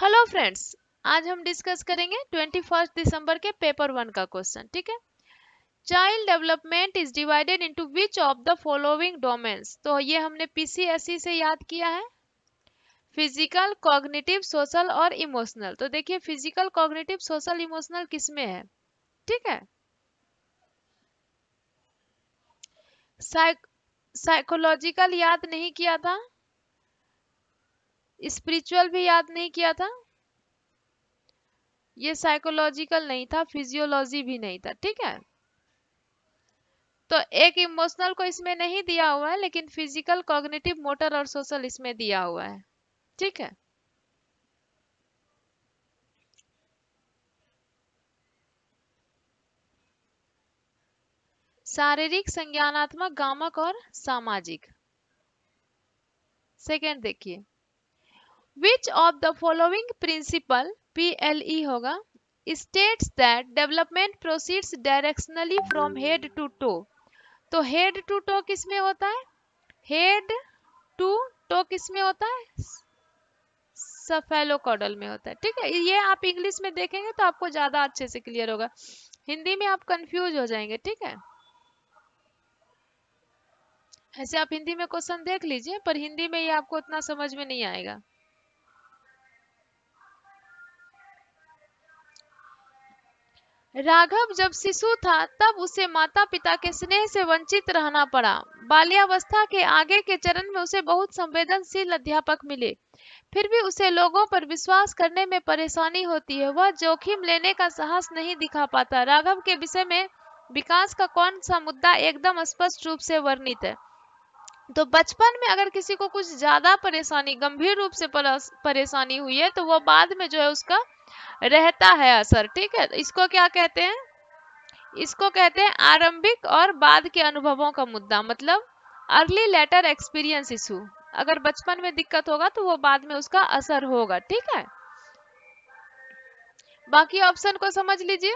hello friends आज हम discuss करेंगे ट्वेंटी फर्स्ट दिसंबर के पेपर वन का क्वेश्चन ठीक है child development is divided into which of the following domains तो ये हमने पीसीएसई e से याद किया है फिजिकल कॉग्निटिव सोशल और इमोशनल तो देखिए फिजिकल कॉग्निटिव सोशल इमोशनल किसमें है ठीक है साइकोलॉजिकल याद नहीं किया था स्पिरिचुअल भी याद नहीं किया था ये साइकोलॉजिकल नहीं था फिजियोलॉजी भी नहीं था ठीक है तो एक इमोशनल को इसमें नहीं दिया हुआ है लेकिन फिजिकल कॉग्निटिव मोटर और सोशल इसमें दिया हुआ है ठीक है शारीरिक संज्ञानात्मक गामक और सामाजिक सेकेंड देखिए which of the following principle PLE होगा states that development proceeds directionally from head to toe तो हेड टू टो किस में होता है हेड टू टो किस में होता है सफेलोकॉडल में होता है ठीक है ये आप इंग्लिश में देखेंगे तो आपको ज्यादा अच्छे से क्लियर होगा हिंदी में आप कंफ्यूज हो जाएंगे ठीक है ऐसे आप हिंदी में क्वेश्चन देख लीजिए पर हिंदी में ये आपको उतना समझ में नहीं आएगा राघव जब शिशु था तब उसे माता पिता के स्नेह से वंचित रहना पड़ा बाल्यावस्था के आगे के चरण में उसे बहुत संवेदनशील अध्यापक मिले फिर भी उसे लोगों पर विश्वास करने में परेशानी होती है वह जोखिम लेने का साहस नहीं दिखा पाता राघव के विषय में विकास का कौन सा मुद्दा एकदम स्पष्ट रूप से वर्णित है तो बचपन में अगर किसी को कुछ ज्यादा परेशानी गंभीर रूप से परेशानी हुई है तो वह बाद में जो है उसका रहता है असर ठीक है इसको क्या कहते हैं इसको कहते हैं आरंभिक और बाद के अनुभवों का मुद्दा मतलब अर्ली लेटर एक्सपीरियंस इशू अगर बचपन में दिक्कत होगा तो वो बाद में उसका असर होगा ठीक है बाकी ऑप्शन को समझ लीजिए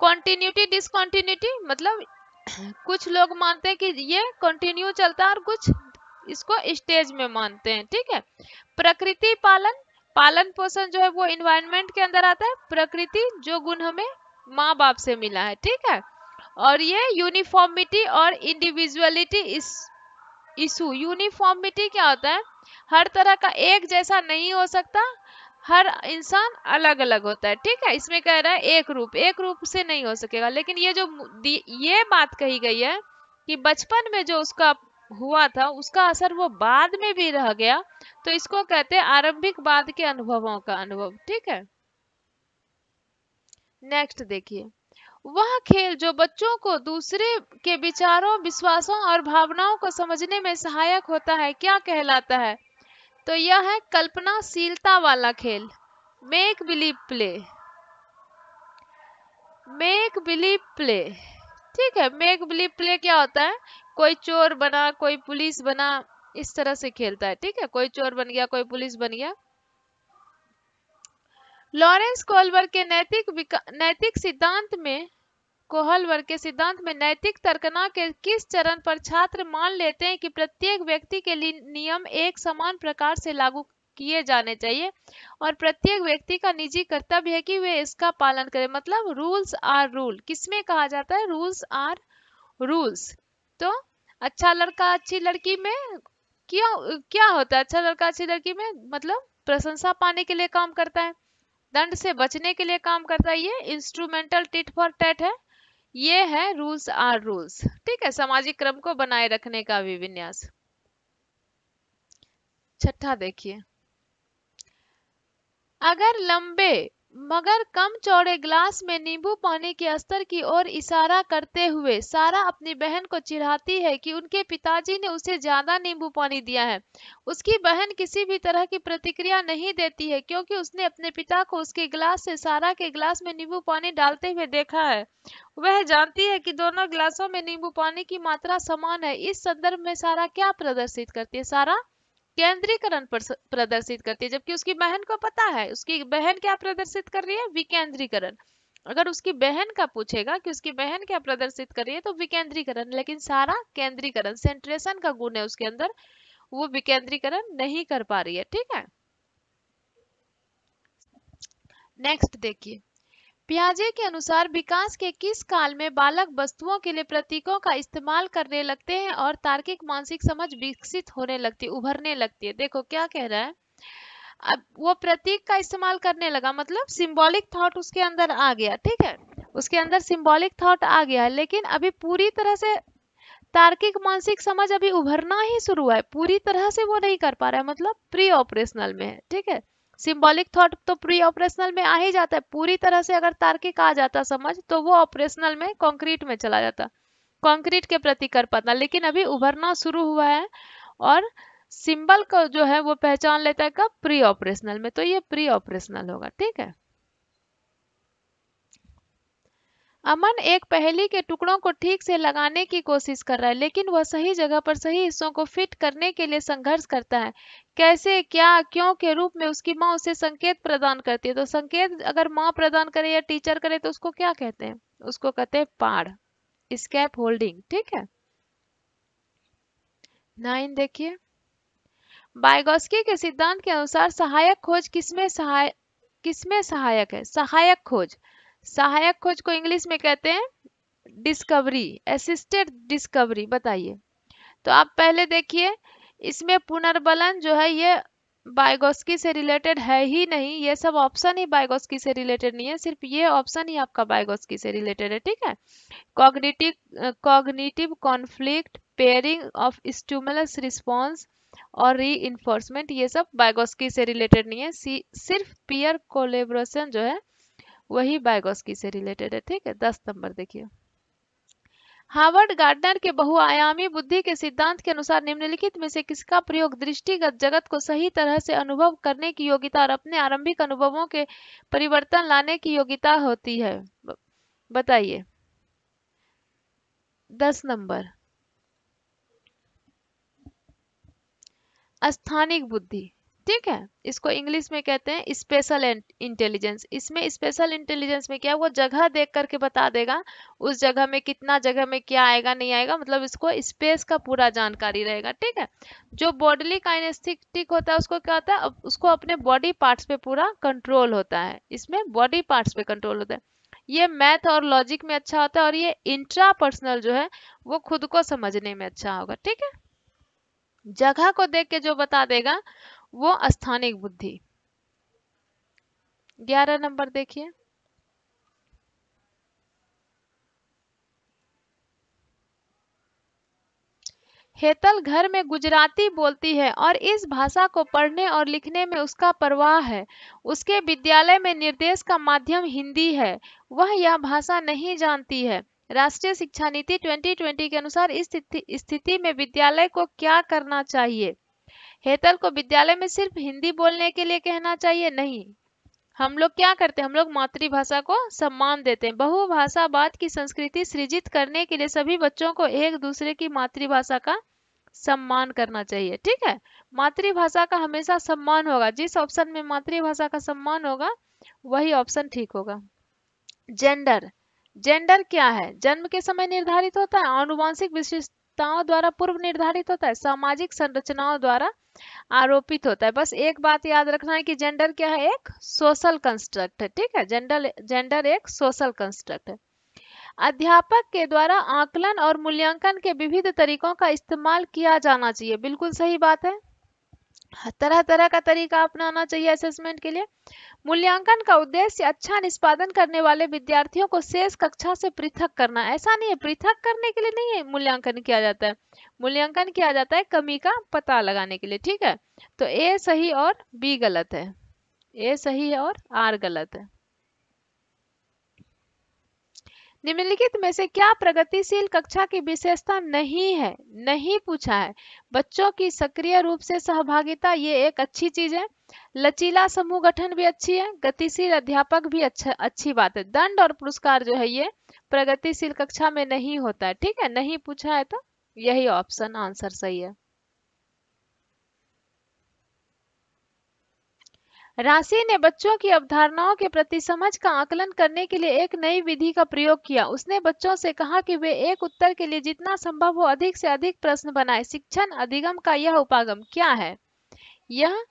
कॉन्टिन्यूटी डिसकॉन्टिन्यूटी मतलब कुछ लोग मानते हैं कि ये कंटिन्यू चलता है और कुछ इसको स्टेज में मानते हैं ठीक है प्रकृति पालन पालन पोषण जो है वो इन्वायरमेंट के अंदर आता है प्रकृति जो गुण हमें माँ बाप से मिला है ठीक है और ये यूनिफॉर्मिटी और इंडिविजुअलिटी इस इशू यूनिफॉर्मिटी क्या होता है हर तरह का एक जैसा नहीं हो सकता हर इंसान अलग अलग होता है ठीक है इसमें कह रहा है एक रूप एक रूप से नहीं हो सकेगा लेकिन ये जो ये बात कही गई है कि बचपन में जो उसका हुआ था उसका असर वो बाद में भी रह गया तो इसको कहते हैं आरंभिक बाद के अनुभवों का अनुभव ठीक है नेक्स्ट देखिए वह खेल जो बच्चों को दूसरे के विचारों विश्वासों और भावनाओं को समझने में सहायक होता है क्या कहलाता है तो यह है कल्पनाशीलता वाला खेल make believe play make believe play ठीक है मेक बिलीव प्ले क्या होता है कोई चोर बना कोई पुलिस बना इस तरह से खेलता है ठीक है कोई चोर बन गया कोई पुलिस बन गया लॉरेंस कोहलवर के नैतिक नैतिक सिद्धांत में कोहलवर के सिद्धांत में नैतिक तर्कना के किस चरण पर छात्र मान लेते हैं कि प्रत्येक व्यक्ति के लिए नियम एक समान प्रकार से लागू किए जाने चाहिए और प्रत्येक व्यक्ति का निजी कर्तव्य है कि वे इसका पालन करें मतलब रूल्स आर रूल किसमें कहा जाता है रूल्स आर रूल्स तो अच्छा लड़का अच्छी लड़की में क्या क्या होता है अच्छा लड़का अच्छी लड़की में मतलब प्रशंसा पाने के लिए काम करता है दंड से बचने के लिए काम करता है ये इंस्ट्रूमेंटल टिट फॉर टेट है ये है रूल्स आर रूल्स ठीक है सामाजिक क्रम को बनाए रखने का विन्यास छठा देखिए अगर लंबे मगर कम चौड़े ग्लास में नींबू पानी के स्तर की ओर इशारा करते हुए सारा अपनी बहन को चिढ़ाती है कि उनके पिताजी ने उसे ज्यादा नींबू पानी दिया है उसकी बहन किसी भी तरह की प्रतिक्रिया नहीं देती है क्योंकि उसने अपने पिता को उसके ग्लास से सारा के ग्लास में नींबू पानी डालते हुए देखा है वह जानती है कि दोनों गिलासों में नींबू पानी की मात्रा समान है इस संदर्भ में सारा क्या प्रदर्शित करती है सारा केंद्रीकरण प्रदर्शित करती है जबकि उसकी बहन को पता है उसकी बहन क्या प्रदर्शित कर रही है विकेंद्रीकरण अगर उसकी बहन का पूछेगा कि उसकी बहन क्या प्रदर्शित कर रही है तो विकेंद्रीकरण लेकिन सारा केंद्रीकरण सेंट्रेशन का गुण है उसके अंदर वो विकेंद्रीकरण नहीं कर पा रही है ठीक है नेक्स्ट देखिए पियाजे के अनुसार विकास के किस काल में बालक वस्तुओं के लिए प्रतीकों का इस्तेमाल करने लगते हैं और तार्किक मानसिक समझ विकसित होने लगती है उभरने लगती है देखो क्या कह रहा है अब वो प्रतीक का इस्तेमाल करने लगा मतलब सिंबॉलिक थॉट उसके अंदर आ गया ठीक है उसके अंदर सिंबॉलिक थॉट आ गया है लेकिन अभी पूरी तरह से तार्किक मानसिक समझ अभी उभरना ही शुरू है पूरी तरह से वो नहीं कर पा रहा है मतलब प्री ऑपरेशनल में है ठीक है सिंबॉलिक थॉट तो प्री ऑपरेशनल में आ ही जाता है पूरी तरह से अगर तार्किक आ जाता समझ तो वो ऑपरेशनल में कॉन्क्रीट में चला जाता कॉन्क्रीट के प्रति कर पाता लेकिन अभी उभरना शुरू हुआ है और सिंबल को जो है वो पहचान लेता है कब प्री ऑपरेशनल में तो ये प्री ऑपरेशनल होगा ठीक है अमन एक पहेली के टुकड़ों को ठीक से लगाने की कोशिश कर रहा है लेकिन वह सही जगह पर सही हिस्सों को फिट करने के लिए संघर्ष करता है कैसे क्या क्यों के रूप में उसकी माँ उसे संकेत प्रदान करती है तो संकेत अगर माँ प्रदान करे या टीचर करे तो उसको क्या कहते हैं उसको कहते हैं पाड़ स्कैप होल्डिंग ठीक है नाइन देखिए बायगोस्की के सिद्धांत के अनुसार सहायक खोज किसमें सहाय किसमें सहायक है सहायक खोज सहायक खोज को इंग्लिश में कहते हैं डिस्कवरी असिस्टेड डिस्कवरी बताइए तो आप पहले देखिए इसमें पुनर्बलन जो है ये बायोगोस्की से रिलेटेड है ही नहीं ये सब ऑप्शन ही बायोगोस्की से रिलेटेड नहीं है सिर्फ ये ऑप्शन ही आपका बायोगोस्की से रिलेटेड है ठीक है cognitive cognitive conflict pairing of stimulus response और री इन्फोर्समेंट ये सब बायोगोस्की से रिलेटेड नहीं है सिर्फ पीयर कोलेब्रेशन जो है वही बायगोस्की से रिलेटेड है ठीक है दस नंबर देखिए हार्वर्ड गार्डनर के बहुआयामी बुद्धि के सिद्धांत के अनुसार निम्नलिखित में से किसका प्रयोग दृष्टिगत जगत को सही तरह से अनुभव करने की योग्यता और अपने आरंभिक अनुभवों के परिवर्तन लाने की योग्यता होती है बताइए दस नंबर स्थानिक बुद्धि ठीक है इसको इंग्लिश में कहते हैं स्पेशल इंटेलिजेंस इसमें स्पेशल इंटेलिजेंस में क्या है वो जगह देख करके बता देगा उस जगह में कितना जगह में क्या आएगा नहीं आएगा मतलब इसको स्पेस का पूरा जानकारी रहेगा ठीक है जो बॉडली काइनेस्थिक होता है उसको क्या होता है उसको अपने बॉडी पार्ट्स पे पूरा कंट्रोल होता है इसमें बॉडी पार्ट्स पे कंट्रोल होता है ये मैथ और लॉजिक में अच्छा होता है और ये इंट्रा पर्सनल जो है वो खुद को समझने में अच्छा होगा ठीक है जगह को देख के जो बता देगा वो स्थानिक बुद्धि ग्यारह नंबर देखिए हेतल घर में गुजराती बोलती है और इस भाषा को पढ़ने और लिखने में उसका परवाह है उसके विद्यालय में निर्देश का माध्यम हिंदी है वह यह भाषा नहीं जानती है राष्ट्रीय शिक्षा नीति 2020 के अनुसार इस स्थिति में विद्यालय को क्या करना चाहिए हेतल को विद्यालय में सिर्फ हिंदी बोलने के लिए कहना चाहिए नहीं हम लोग क्या करते हैं हम लोग मातृभाषा को सम्मान देते हैं बहुभाषावाद की संस्कृति सृजित करने के लिए सभी बच्चों को एक दूसरे की मातृभाषा का सम्मान करना चाहिए ठीक है मातृभाषा का हमेशा सम्मान होगा जिस ऑप्शन में मातृभाषा का सम्मान होगा वही ऑप्शन ठीक होगा जेंडर जेंडर क्या है जन्म के समय निर्धारित होता है आनुवांशिक विशेषताओं द्वारा पूर्व निर्धारित होता है सामाजिक संरचनाओं द्वारा आरोपित होता है बस एक बात याद रखना है कि जेंडर क्या है एक सोशल कंस्ट्रक्ट है ठीक है जेंडर जेंडर एक सोशल कंस्ट्रक्ट है अध्यापक के द्वारा आकलन और मूल्यांकन के विविध तरीकों का इस्तेमाल किया जाना चाहिए बिल्कुल सही बात है हाँ, तरह तरह का तरीका अपनाना चाहिए असेसमेंट के लिए मूल्यांकन का उद्देश्य अच्छा निष्पादन करने वाले विद्यार्थियों को शेष कक्षा से पृथक करना ऐसा नहीं है पृथक करने के लिए नहीं है मूल्यांकन किया जाता है मूल्यांकन किया जाता है कमी का पता लगाने के लिए ठीक है तो ए सही और बी गलत है ए सही है और आर गलत है निम्नलिखित में से क्या प्रगतिशील कक्षा की विशेषता नहीं है नहीं पूछा है बच्चों की सक्रिय रूप से सहभागिता ये एक अच्छी चीज है लचीला समूह गठन भी अच्छी है गतिशील अध्यापक भी अच्छा अच्छी बात है दंड और पुरस्कार जो है ये प्रगतिशील कक्षा में नहीं होता है ठीक है नहीं पूछा है तो यही ऑप्शन आंसर सही है राशि ने बच्चों की अवधारणाओं के प्रति समझ का आकलन करने के लिए एक नई विधि का प्रयोग किया उसने बच्चों से कहा कि वे एक उत्तर के लिए जितना संभव हो अधिक से अधिक प्रश्न बनाए शिक्षण अधिगम का यह उपागम क्या है यह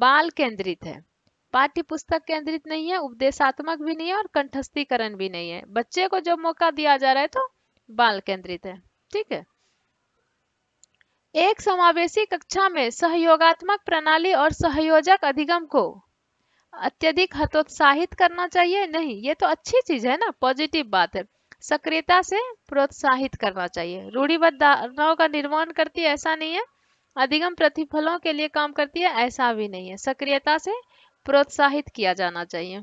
बाल केंद्रित है पाठ्य पुस्तक केंद्रित नहीं है उपदेशात्मक भी नहीं है और कंठस्थीकरण भी नहीं है बच्चे को जो मौका दिया जा रहा है तो बाल केंद्रित है ठीक है एक समावेशी कक्षा में सहयोगात्मक प्रणाली और सहयोजक अधिगम को अत्यधिक हतोत्साहित करना चाहिए नहीं ये तो अच्छी चीज है ना पॉजिटिव बात है सक्रियता से प्रोत्साहित करना चाहिए रूढ़िबद्ध धारणाओं का निर्माण करती है ऐसा नहीं है अधिगम प्रतिफलों के लिए काम करती है ऐसा भी नहीं है सक्रियता से प्रोत्साहित किया जाना चाहिए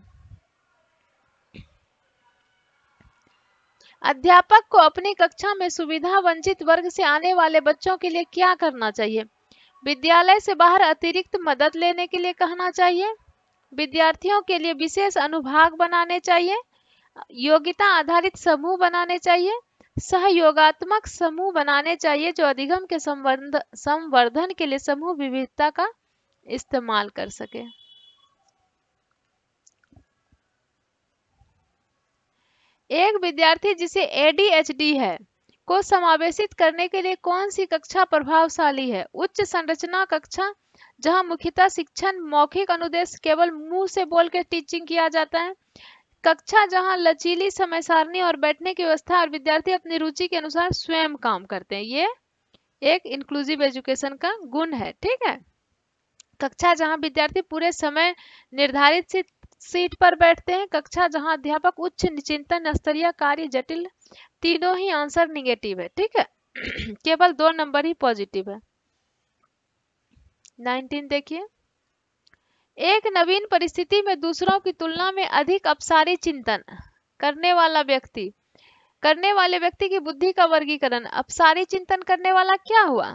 अध्यापक को अपनी कक्षा में सुविधा वंचित वर्ग से आने वाले बच्चों के लिए क्या करना चाहिए विद्यालय से बाहर अतिरिक्त मदद लेने के लिए कहना चाहिए विद्यार्थियों के लिए विशेष अनुभाग बनाने चाहिए योग्यता आधारित समूह बनाने चाहिए सहयोगात्मक समूह बनाने चाहिए जो अधिगम के संवर्ध संवर्धन के लिए समूह विविधता का इस्तेमाल कर सके एक विद्यार्थी जिसे एडीएचडी है को समावेशित करने के लिए कौन सी कक्षा प्रभावशाली है उच्च संरचना कक्षा जहां मुख्यतः शिक्षण मौखिक अनुदेश केवल मुंह से बोलकर टीचिंग किया जाता है कक्षा जहां लचीली समय सारणी और बैठने की व्यवस्था और विद्यार्थी अपनी रुचि के अनुसार स्वयं काम करते हैं ये एक इंक्लूसिव एजुकेशन का गुण है ठीक है कक्षा जहां विद्यार्थी पूरे समय निर्धारित सीट पर बैठते हैं कक्षा जहां अध्यापक उच्च चिंतन स्तरीय कार्य जटिल तीनों ही आंसर निगेटिव है ठीक है केवल दो नंबर ही पॉजिटिव है 19 देखिए एक नवीन परिस्थिति में दूसरों की तुलना में अधिक अपसारी चिंतन करने वाला व्यक्ति करने वाले व्यक्ति की बुद्धि का वर्गीकरण अपसारी चिंतन करने वाला क्या हुआ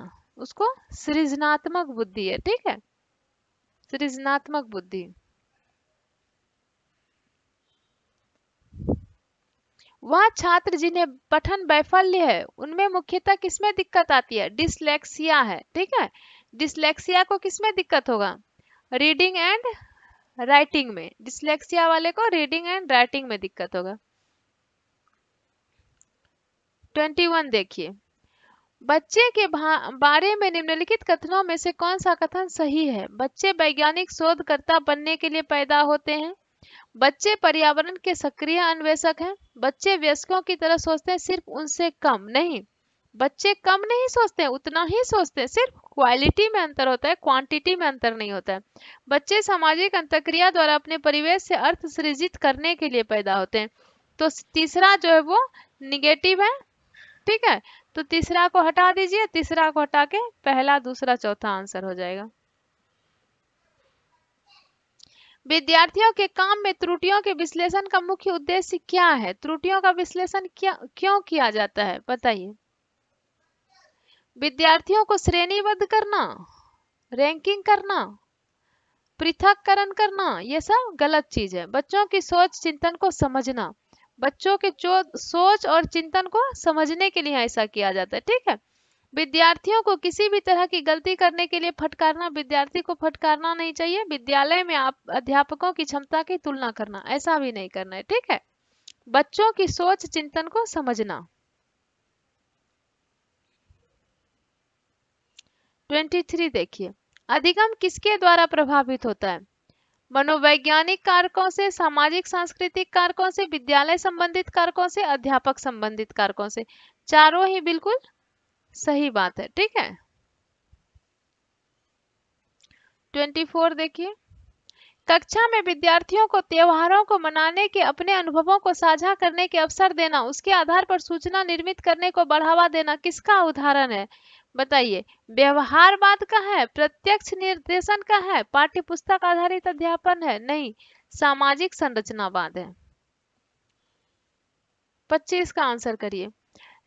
उसको सृजनात्मक बुद्धि है ठीक है सृजनात्मक बुद्धि वह छात्र जिन्हें पठन वैफल्य है उनमें मुख्यतः किसमें दिक्कत आती है डिसलेक्सिया है ठीक है डिसलेक्सिया को किसमें दिक्कत होगा रीडिंग एंड राइटिंग में डिसलेक्सिया वाले को रीडिंग एंड राइटिंग में दिक्कत होगा 21 देखिए बच्चे के बारे में निम्नलिखित कथनों में से कौन सा कथन सही है बच्चे वैज्ञानिक शोधकर्ता बनने के लिए पैदा होते हैं बच्चे पर्यावरण के सक्रिय अन्वेषक हैं बच्चे व्यस्कों की तरह सोचते हैं सिर्फ उनसे कम नहीं बच्चे कम नहीं सोचते हैं उतना ही सोचते हैं सिर्फ क्वालिटी में अंतर होता है क्वांटिटी में अंतर नहीं होता है बच्चे सामाजिक अंतक्रिया द्वारा अपने परिवेश से अर्थ सृजित करने के लिए पैदा होते हैं तो तीसरा जो है वो निगेटिव है ठीक है तो तीसरा को हटा दीजिए तीसरा को हटा के पहला दूसरा चौथा आंसर हो जाएगा विद्यार्थियों के काम में त्रुटियों के विश्लेषण का मुख्य उद्देश्य क्या है त्रुटियों का विश्लेषण क्या क्यों किया जाता है बताइए विद्यार्थियों को श्रेणीबद्ध करना रैंकिंग करना पृथककरण करना ये सब गलत चीज है बच्चों की सोच चिंतन को समझना बच्चों के सोच और चिंतन को समझने के लिए ऐसा किया जाता है ठीक है विद्यार्थियों को किसी भी तरह की गलती करने के लिए फटकारना विद्यार्थी को फटकारना नहीं चाहिए विद्यालय में आप अध्यापकों की क्षमता की तुलना करना ऐसा भी नहीं करना है ठीक है बच्चों की सोच चिंतन को समझना 23 देखिए अधिगम किसके द्वारा प्रभावित होता है मनोवैज्ञानिक कारकों से सामाजिक सांस्कृतिक कारकों से विद्यालय संबंधित कारकों से अध्यापक संबंधित कारकों से चारों ही बिल्कुल सही बात है ठीक है 24 देखिए कक्षा में विद्यार्थियों को त्योहारों को मनाने के अपने अनुभवों को साझा करने के अवसर देना उसके आधार पर सूचना निर्मित करने को बढ़ावा देना किसका उदाहरण है बताइए व्यवहारवाद का है प्रत्यक्ष निर्देशन का है पाठ्य पुस्तक आधारित अध्यापन है नहीं सामाजिक संरचनावाद है पच्चीस का आंसर करिए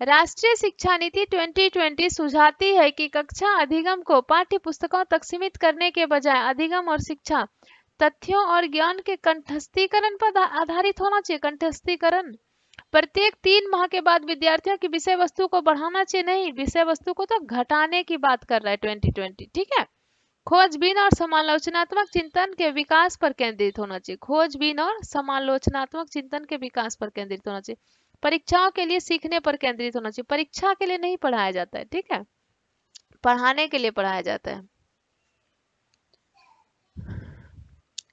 राष्ट्रीय शिक्षा नीति 2020 सुझाती है कि कक्षा अधिगम को पाठ्य पुस्तकों तक सीमित करने के बजाय अधिगम और शिक्षा तथ्यों और ज्ञान के कंठस्थीकरण पर आधारित होना चाहिए कंठस्थीकरण प्रत्येक तीन माह के बाद विद्यार्थियों की विषय वस्तु को बढ़ाना चाहिए नहीं विषय वस्तु को तो घटाने की बात कर रहा है ट्वेंटी ट्वेंटी ठीक है खोजबीन और समालोचनात्मक चिंतन के विकास पर केंद्रित होना चाहिए खोजबीन और समालोचनात्मक चिंतन के विकास पर केंद्रित होना चाहिए परीक्षाओं के लिए सीखने पर केंद्रित होना चाहिए परीक्षा के लिए नहीं पढ़ाया जाता है ठीक है पढ़ाने के लिए पढ़ाया जाता है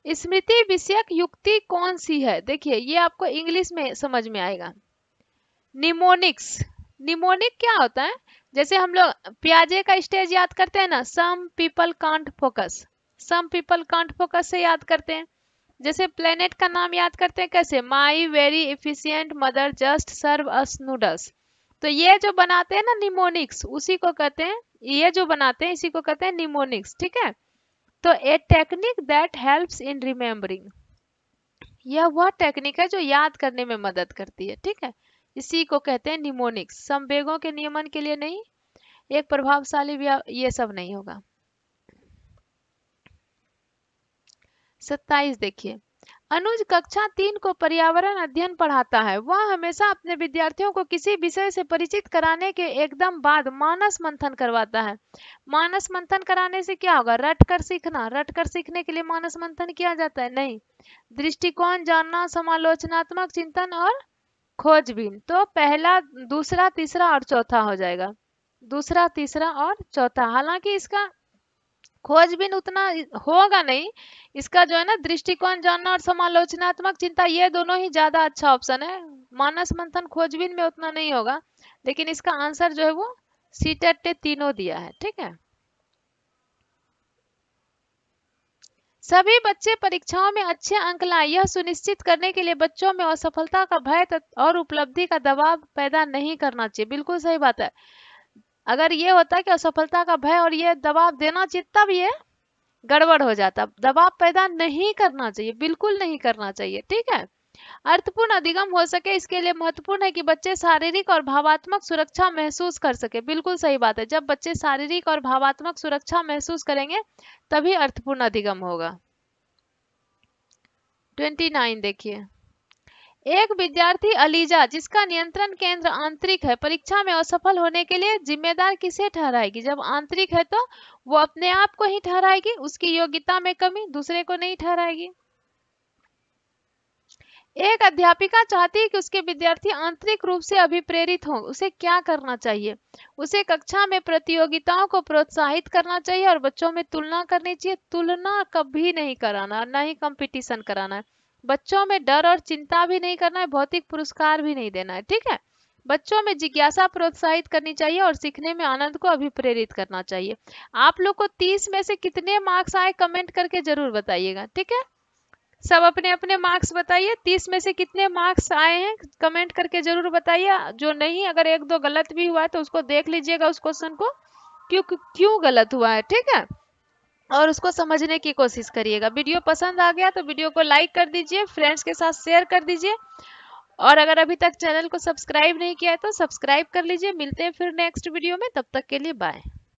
स्मृति विषयक युक्ति कौन सी है देखिए ये आपको इंग्लिश में समझ में आएगा निमोनिक्स निमोनिक क्या होता है जैसे हम लोग प्याजे का स्टेज याद करते हैं ना some people can't focus some people can't focus से याद करते हैं जैसे प्लेनेट का नाम याद करते हैं कैसे my very efficient mother just serve us noodles तो ये जो बनाते हैं ना निमोनिक्स उसी को कहते हैं ये जो बनाते हैं इसी को कहते हैं निमोनिक्स ठीक है तो a technique that helps in remembering यह वह टेक्निक है जो याद करने में मदद करती है ठीक है इसी को कहते हैं निमोनिक्स संवेगों के नियमन के लिए नहीं एक प्रभावशाली ये सब नहीं होगा सत्ताईस देखिए अनुज कक्षा तीन को पर्यावरण अध्ययन पढ़ाता है वह हमेशा अपने विद्यार्थियों को किसी विषय से परिचित कराने के एकदम बाद मानस मंथन करवाता है मानस मंथन कराने से क्या होगा रट कर सीखना रट कर सीखने के लिए मानस मंथन किया जाता है नहीं दृष्टिकोण जानना समालोचनात्मक चिंतन और खोजबीन तो पहला दूसरा तीसरा और चौथा हो जाएगा दूसरा तीसरा और चौथा हालांकि इसका खोजबीन उतना होगा नहीं इसका जो है ना दृष्टिकोण जानना और समालोचनात्मक चिंता ये दोनों ही ज्यादा अच्छा ऑप्शन है मानस मंथन खोजबीन में उतना नहीं होगा लेकिन इसका आंसर जो है वो सीटेट ने तीनों दिया है ठीक है सभी बच्चे परीक्षाओं में अच्छे अंक लाए यह सुनिश्चित करने के लिए बच्चों में असफलता का भय और उपलब्धि का दबाव पैदा नहीं करना चाहिए बिल्कुल सही बात है अगर ये होता कि असफलता का भय और ये दबाव देना चाहिए तब ये गड़बड़ हो जाता दबाव पैदा नहीं करना चाहिए बिल्कुल नहीं करना चाहिए ठीक है अर्थपूर्ण अधिगम हो सके इसके लिए महत्वपूर्ण है कि बच्चे शारीरिक और भावात्मक सुरक्षा महसूस कर सके बिल्कुल सही बात है जब बच्चे शारीरिक और भावात्मक सुरक्षा महसूस करेंगे तभी अर्थपूर्ण अधिगम होगा 29 देखिए एक विद्यार्थी अलीजा जिसका नियंत्रण केंद्र आंतरिक है परीक्षा में असफल होने के लिए जिम्मेदार किसे ठहराएगी जब आंतरिक है तो वो अपने आप को ही ठहराएगी उसकी योग्यता में कमी दूसरे को नहीं ठहराएगी एक अध्यापिका चाहती है कि उसके विद्यार्थी आंतरिक रूप से अभिप्रेरित हों उसे क्या करना चाहिए उसे कक्षा में प्रतियोगिताओं को प्रोत्साहित करना चाहिए और बच्चों में तुलना करनी चाहिए तुलना कभी नहीं कराना ना ही कंपटीशन कराना है बच्चों में डर और चिंता भी नहीं करना है भौतिक पुरस्कार भी नहीं देना है ठीक है बच्चों में जिज्ञासा प्रोत्साहित करनी चाहिए और सीखने में आनंद को अभिप्रेरित करना चाहिए आप लोग को 30 में से कितने मार्क्स आए कमेंट करके जरूर बताइएगा ठीक है सब अपने अपने मार्क्स बताइए 30 में से कितने मार्क्स आए हैं कमेंट करके जरूर बताइए जो नहीं अगर एक दो गलत भी हुआ है तो उसको देख लीजिएगा उस क्वेश्चन को क्यों क्यों गलत हुआ है ठीक है और उसको समझने की कोशिश करिएगा वीडियो पसंद आ गया तो वीडियो को लाइक कर दीजिए फ्रेंड्स के साथ शेयर कर दीजिए और अगर अभी तक चैनल को सब्सक्राइब नहीं किया है तो सब्सक्राइब कर लीजिए मिलते हैं फिर नेक्स्ट वीडियो में तब तक के लिए बाय